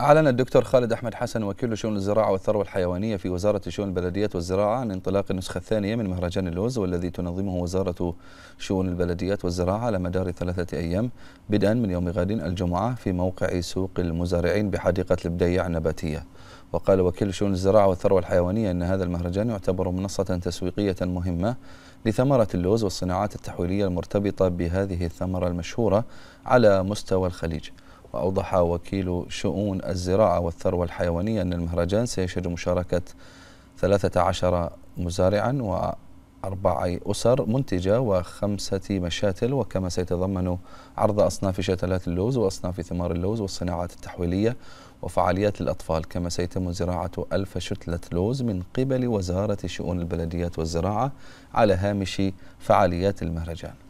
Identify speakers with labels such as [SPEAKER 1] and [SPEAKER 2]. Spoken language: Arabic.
[SPEAKER 1] أعلن الدكتور خالد أحمد حسن وكيل شؤون الزراعة والثروة الحيوانية في وزارة شؤون البلديات والزراعة عن انطلاق النسخة الثانية من مهرجان اللوز والذي تنظمه وزارة شؤون البلديات والزراعة على مدار ثلاثة أيام بدءا من يوم غد الجمعة في موقع سوق المزارعين بحديقة البديع النباتية وقال وكيل شؤون الزراعة والثروة الحيوانية أن هذا المهرجان يعتبر منصة تسويقية مهمة لثمرة اللوز والصناعات التحويلية المرتبطة بهذه الثمرة المشهورة على مستوى الخليج وأوضح وكيل شؤون الزراعة والثروة الحيوانية أن المهرجان سيشهد مشاركة 13 مزارعا وأربع أسر منتجة وخمسة مشاتل وكما سيتضمن عرض أصناف شتلات اللوز وأصناف ثمار اللوز والصناعات التحويلية وفعاليات الأطفال كما سيتم زراعة ألف شتلة لوز من قبل وزارة شؤون البلديات والزراعة على هامش فعاليات
[SPEAKER 2] المهرجان